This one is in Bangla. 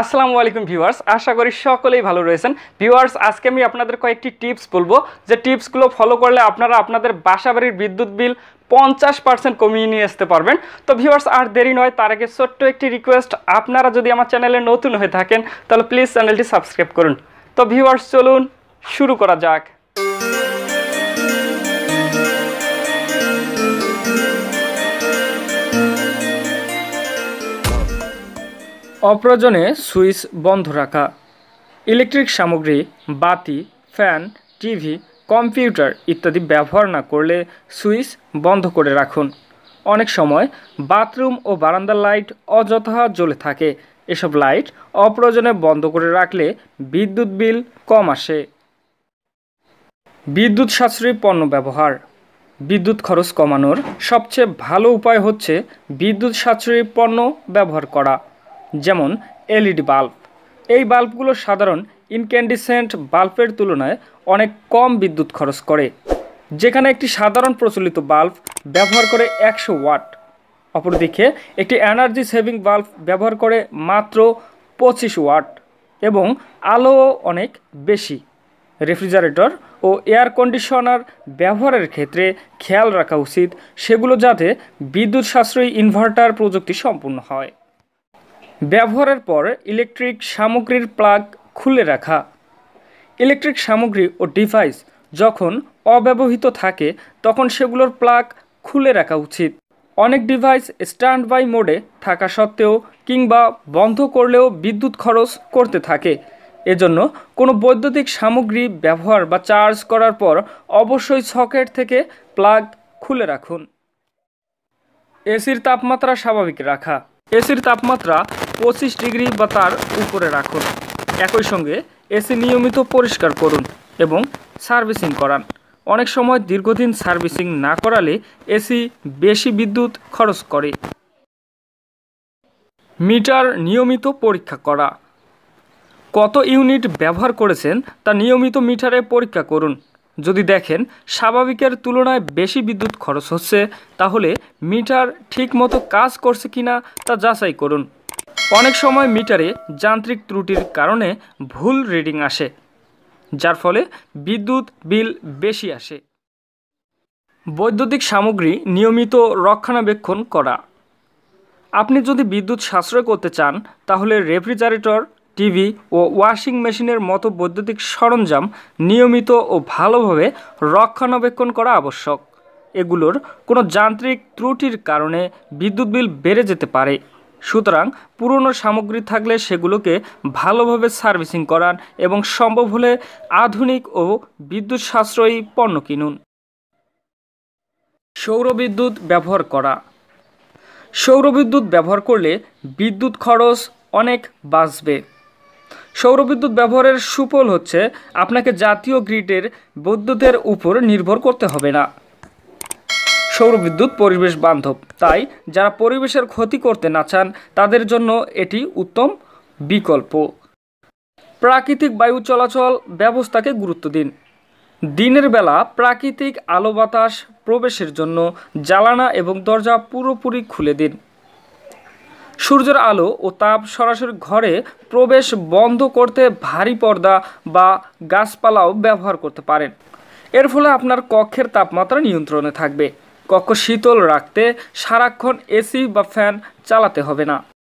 আসসালামু আলাইকুম ভিউয়ার্স আশা করি সকলেই ভালো রয়েছেন ভিউয়ার্স আজকে আমি আপনাদের কয়েকটি টিপস বলবো যে টিপসগুলো ফলো করলে আপনারা আপনাদের বাসাবাড়ির বিদ্যুৎ বিল পঞ্চাশ পার্সেন্ট কমিয়ে নিয়ে আসতে পারবেন তো ভিউয়ার্স আর দেরি নয় তার আগে ছোট্ট একটি রিকোয়েস্ট আপনারা যদি আমার চ্যানেলে নতুন হয়ে থাকেন তাহলে প্লিজ চ্যানেলটি সাবস্ক্রাইব করুন তো ভিউয়ার্স চলুন শুরু করা যাক অপ্রয়োজনে সুইচ বন্ধ রাখা ইলেকট্রিক সামগ্রী বাতি ফ্যান টিভি কম্পিউটার ইত্যাদি ব্যবহার না করলে সুইচ বন্ধ করে রাখুন অনেক সময় বাথরুম ও বারান্দার লাইট অযথা জ্বলে থাকে এসব লাইট অপ্রয়োজনে বন্ধ করে রাখলে বিদ্যুৎ বিল কম আসে বিদ্যুৎ সাশ্রয়ী পণ্য ব্যবহার বিদ্যুৎ খরচ কমানোর সবচেয়ে ভালো উপায় হচ্ছে বিদ্যুৎ সাশ্রয়ী পণ্য ব্যবহার করা যেমন এলইডি বাল্ব এই বাল্বগুলো সাধারণ ইনক্যান্ডিসেন্ট বাল্বের তুলনায় অনেক কম বিদ্যুৎ খরচ করে যেখানে একটি সাধারণ প্রচলিত বাল্ব ব্যবহার করে একশো ওয়াট অপরদিকে একটি এনার্জি সেভিং বাল্ব ব্যবহার করে মাত্র পঁচিশ ওয়াট এবং আলো অনেক বেশি রেফ্রিজারেটর ও এয়ার কন্ডিশনার ব্যবহারের ক্ষেত্রে খেয়াল রাখা উচিত সেগুলো যাতে বিদ্যুৎ সাশ্রয়ী ইনভার্টার প্রযুক্তি সম্পূর্ণ হয় ব্যবহারের পর ইলেকট্রিক সামগ্রীর প্লাগ খুলে রাখা ইলেকট্রিক সামগ্রী ও ডিভাইস যখন অব্যবহৃত থাকে তখন সেগুলোর প্লাগ খুলে রাখা উচিত অনেক ডিভাইস স্ট্যান্ড বাই মোডে থাকা সত্ত্বেও কিংবা বন্ধ করলেও বিদ্যুৎ খরচ করতে থাকে এজন্য কোনো বৈদ্যুতিক সামগ্রী ব্যবহার বা চার্জ করার পর অবশ্যই সকেট থেকে প্লাগ খুলে রাখুন এসির তাপমাত্রা স্বাভাবিক রাখা এসির তাপমাত্রা পঁচিশ ডিগ্রি বা তার উপরে রাখুন একই সঙ্গে এসি নিয়মিত পরিষ্কার করুন এবং সার্ভিসিং করান অনেক সময় দীর্ঘদিন সার্ভিসিং না করালে এসি বেশি বিদ্যুৎ খরচ করে মিটার নিয়মিত পরীক্ষা করা কত ইউনিট ব্যবহার করেছেন তা নিয়মিত মিটারে পরীক্ষা করুন যদি দেখেন স্বাভাবিকের তুলনায় বেশি বিদ্যুৎ খরচ হচ্ছে তাহলে মিটার ঠিকমতো কাজ করছে কিনা তা যাচাই করুন অনেক সময় মিটারে যান্ত্রিক ত্রুটির কারণে ভুল রিডিং আসে যার ফলে বিদ্যুৎ বিল বেশি আসে বৈদ্যুতিক সামগ্রী নিয়মিত রক্ষণাবেক্ষণ করা আপনি যদি বিদ্যুৎ সাশ্রয় করতে চান তাহলে রেফ্রিজারেটর টিভি ও ওয়াশিং মেশিনের মতো বৈদ্যুতিক সরঞ্জাম নিয়মিত ও ভালোভাবে রক্ষণাবেক্ষণ করা আবশ্যক এগুলোর কোনো যান্ত্রিক ত্রুটির কারণে বিদ্যুৎ বিল বেড়ে যেতে পারে সুতরাং পুরনো সামগ্রী থাকলে সেগুলোকে ভালোভাবে সার্ভিসিং করান এবং সম্ভব হলে আধুনিক ও বিদ্যুৎ সাশ্রয়ী পণ্য কিনুন সৌরবিদ্যুৎ ব্যবহার করা সৌরবিদ্যুৎ ব্যবহার করলে বিদ্যুৎ খরচ অনেক বাঁচবে সৌরবিদ্যুৎ ব্যবহারের সুফল হচ্ছে আপনাকে জাতীয় গ্রিডের বৈদ্যুতের উপর নির্ভর করতে হবে না সৌরবিদ্যুৎ পরিবেশ বান্ধব তাই যারা পরিবেশের ক্ষতি করতে না চান তাদের জন্য এটি উত্তম বিকল্প প্রাকৃতিক বায়ু চলাচল ব্যবস্থাকে গুরুত্ব দিন দিনের বেলা প্রাকৃতিক আলো বাতাস প্রবেশের জন্য জ্বালানা এবং দরজা পুরোপুরি খুলে দিন সূর্যের আলো ও তাপ সরাসরি ঘরে প্রবেশ বন্ধ করতে ভারী পর্দা বা গাছপালাও ব্যবহার করতে পারেন এর ফলে আপনার কক্ষের তাপমাত্রা নিয়ন্ত্রণে থাকবে কক্ষ শীতল রাখতে সারাক্ষণ এসি বা ফ্যান চালাতে হবে না